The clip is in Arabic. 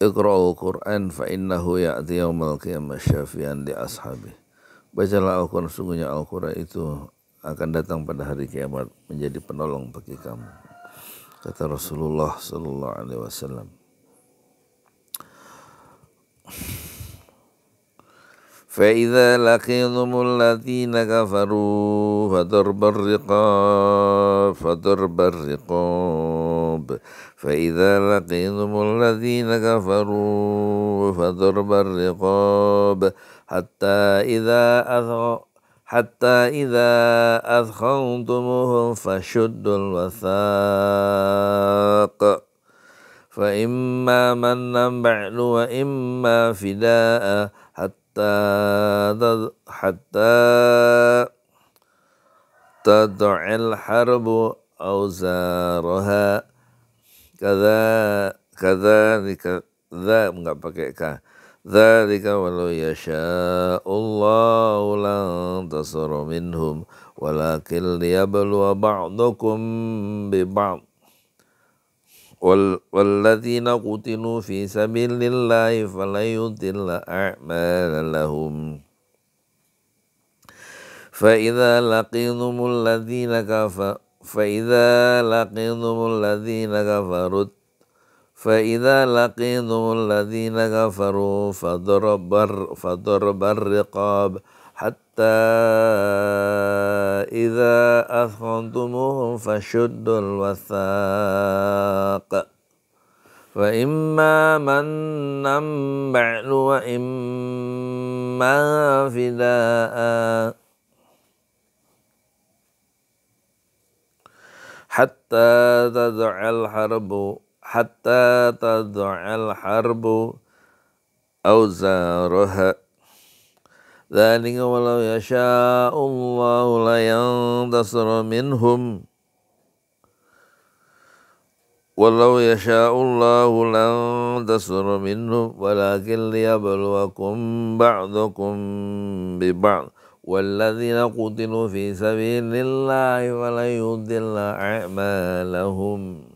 Iqra'ul Qur'an fa innahu ya'ti yaumal qiyamah syafi'an li ashabi. Bacalah Al-Qur'an sungguhnya Al-Qur'an itu akan datang pada hari kiamat menjadi penolong bagi kamu. Kata Rasulullah sallallahu alaihi wasallam. فإذا لقيتم الذين كفروا فضرب الرقاب فضرب الرقاب الحرب فإذا لقيتم الذين كفروا فضرب الرقاب حتى إذا أثغ حتى إذا أثخنتموهم فشدوا الوثاق فإما منا بعد وإما فداء حتى حتى تدع الحرب أوزارها Kada, kada kadhalika, za enggak pakai ka. Dzalika walau Allah lan tasara minhum walakin liyabluwa ba'dakum bi ba'd wal قتلوا في fi الله فلا يضل أعمالهم فإذا لقيتم الذين كفروا فإذا لقيتم الذين كفروا فإذا لقيتم الذين كفروا فضرب فضرب الرقاب حتى إذا أثخنتموهم فشدوا الوثاق فإما منا بعد وإما فداء حتى تدع الحرب حتى تدع الحرب أوزارها ذلك ولو يشاء الله لينتصر منهم ولو يشاء الله لانتصر منهم ولكن ليبلوكم بعضكم ببعض والذين قتلوا في سبيل الله ولن يضل أعمالهم